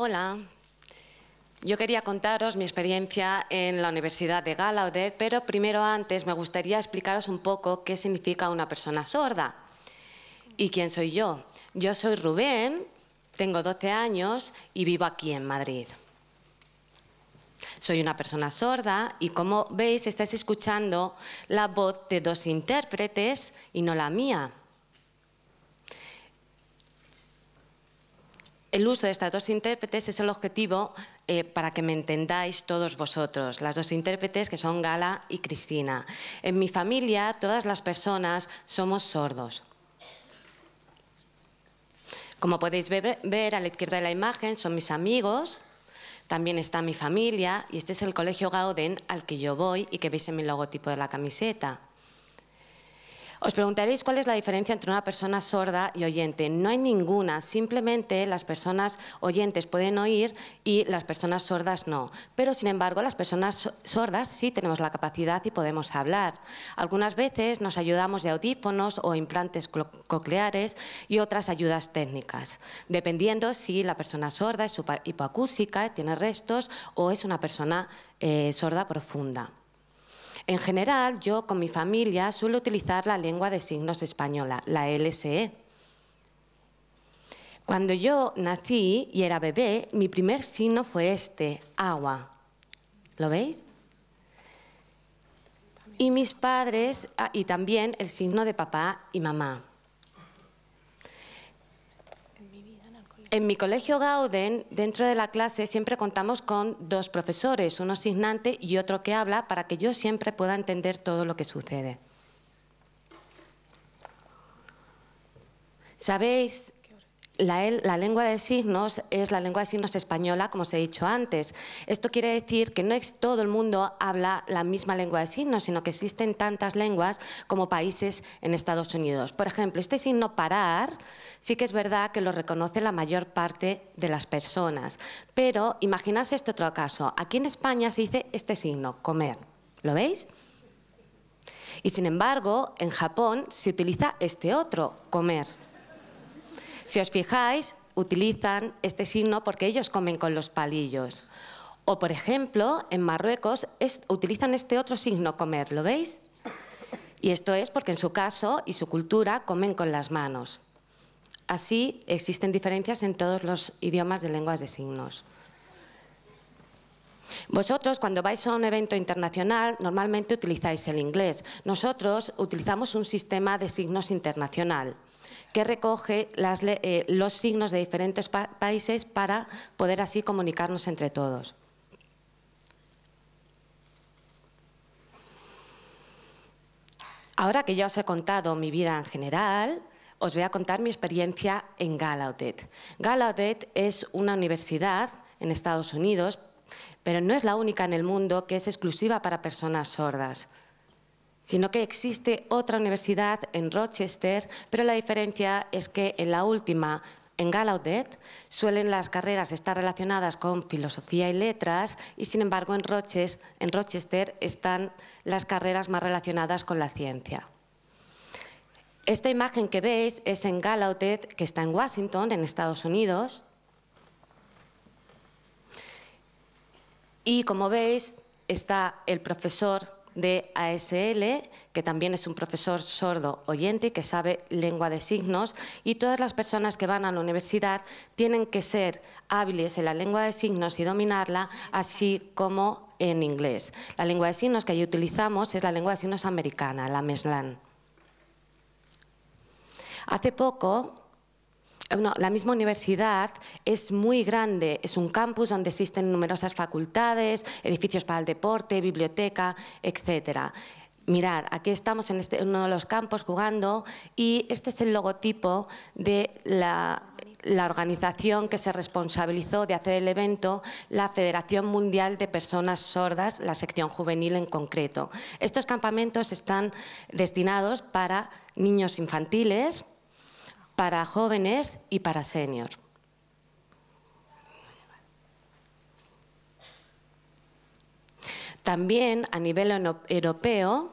Hola, yo quería contaros mi experiencia en la Universidad de Galaudet, pero primero antes me gustaría explicaros un poco qué significa una persona sorda y quién soy yo. Yo soy Rubén, tengo 12 años y vivo aquí en Madrid. Soy una persona sorda y como veis estáis escuchando la voz de dos intérpretes y no la mía. El uso de estas dos intérpretes es el objetivo eh, para que me entendáis todos vosotros, las dos intérpretes que son Gala y Cristina. En mi familia todas las personas somos sordos. Como podéis ver a la izquierda de la imagen son mis amigos, también está mi familia y este es el Colegio Gauden al que yo voy y que veis en mi logotipo de la camiseta. Os preguntaréis cuál es la diferencia entre una persona sorda y oyente. No hay ninguna, simplemente las personas oyentes pueden oír y las personas sordas no. Pero sin embargo, las personas sordas sí tenemos la capacidad y podemos hablar. Algunas veces nos ayudamos de audífonos o implantes cocleares y otras ayudas técnicas, dependiendo si la persona sorda es hipoacúsica, tiene restos o es una persona eh, sorda profunda. En general, yo con mi familia suelo utilizar la lengua de signos española, la LSE. Cuando yo nací y era bebé, mi primer signo fue este, agua. ¿Lo veis? Y mis padres, ah, y también el signo de papá y mamá. En mi colegio Gauden, dentro de la clase, siempre contamos con dos profesores, uno asignante y otro que habla, para que yo siempre pueda entender todo lo que sucede. Sabéis la, lengua de signos es la lengua de signos española, como os he dicho antes. Esto quiere decir que no es todo el mundo habla la misma lengua de signos, sino que existen tantas lenguas como países en Estados Unidos. Por ejemplo, este signo parar sí que es verdad que lo reconoce la mayor parte de las personas. Pero imaginaos este otro caso. Aquí en España se dice este signo, comer. ¿Lo veis? Y sin embargo, en Japón se utiliza este otro, comer. Si os fijáis, utilizan este signo porque ellos comen con los palillos. O, por ejemplo, en Marruecos utilizan este otro signo comer, ¿lo veis? Y esto es porque en su caso y su cultura comen con las manos. Así existen diferencias en todos los idiomas de lenguas de signos. Vosotros cuando vais a un evento internacional normalmente utilizáis el inglés. Nosotros utilizamos un sistema de signos internacional que recoge eh, los signos de diferentes países para poder así comunicarnos entre todos. Ahora que ya os he contado mi vida en general, os voy a contar mi experiencia en Gallaudet. Gallaudet es una universidad en Estados Unidos, pero no es la única en el mundo que es exclusiva para personas sordas sino que existe otra universidad en Rochester, pero la diferencia es que en la última en Gallaudet suelen las carreras estar relacionadas con filosofía y letras y sin embargo en, en, Rochester están las carreras más relacionadas con la ciencia. Esta imagen que veis es en Gallaudet, que está en Washington, en Estados Unidos. Y como veis, está el profesor de ASL, que también es un profesor sordo oyente que sabe lengua de signos, y todas las personas que van a la universidad tienen que ser hábiles en la lengua de signos y dominarla, así como en inglés. La lengua de signos que allí utilizamos es la lengua de signos americana, la MESLAN. Hace poco la misma universidad es muy grande, es un campus donde existen numerosas facultades, edificios para el deporte, biblioteca, etc. Mirad, aquí estamos este, en, uno de los campos jugando y este es el logotipo de la organización que se responsabilizó de hacer el evento, la Federación Mundial de Personas Sordas, la sección juvenil en concreto. Estos campamentos están destinados para niños infantiles, para jóvenes y para senior. También a nivel europeo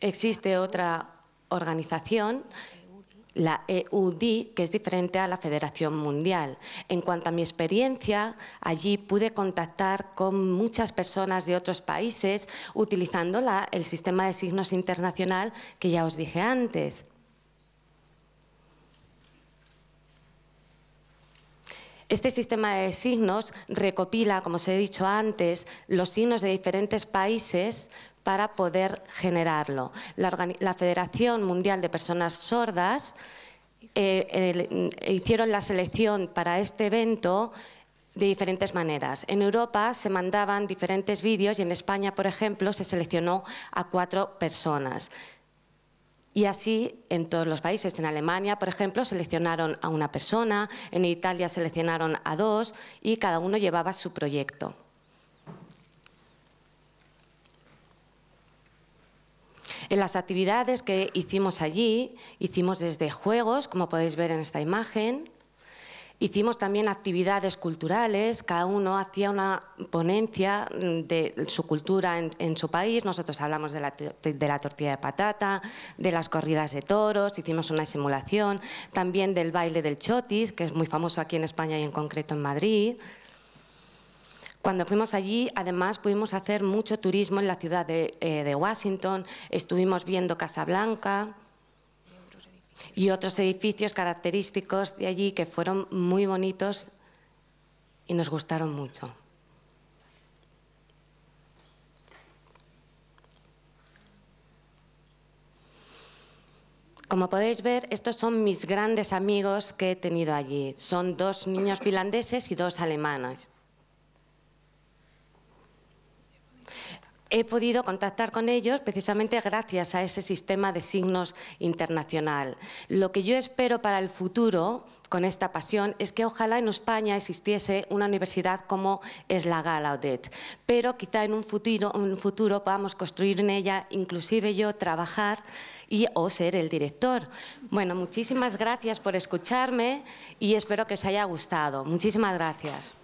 existe otra organización, la EUD, que es diferente a la Federación Mundial. En cuanto a mi experiencia, allí pude contactar con muchas personas de otros países utilizando el sistema de signos internacional que ya os dije antes. Este sistema de signos recopila, como os he dicho antes, los signos de diferentes países para poder generarlo. La, Federación Mundial de Personas Sordas eh, eh, hicieron la selección para este evento de diferentes maneras. En Europa se mandaban diferentes vídeos y en España, por ejemplo, se seleccionó a cuatro personas. Y así en todos los países. En Alemania, por ejemplo, seleccionaron a una persona, en Italia seleccionaron a dos y cada uno llevaba su proyecto. En las actividades que hicimos allí, hicimos desde juegos, como podéis ver en esta imagen, Hicimos también actividades culturales, cada uno hacía una ponencia de su cultura en, su país. Nosotros hablamos de la, tortilla de patata, de las corridas de toros, hicimos una simulación, también del baile del chotis, que es muy famoso aquí en España y en concreto en Madrid. Cuando fuimos allí, además, pudimos hacer mucho turismo en la ciudad de, eh, de Washington, estuvimos viendo Casablanca y otros edificios característicos de allí que fueron muy bonitos y nos gustaron mucho. Como podéis ver, estos son mis grandes amigos que he tenido allí. Son dos niños finlandeses y dos alemanas. he podido contactar con ellos precisamente gracias a ese sistema de signos internacional. Lo que yo espero para el futuro con esta pasión es que ojalá en España existiese una universidad como es la Galaudet. pero quizá en un futuro, un futuro podamos construir en ella, inclusive yo, trabajar y o ser el director. Bueno, muchísimas gracias por escucharme y espero que os haya gustado. Muchísimas gracias.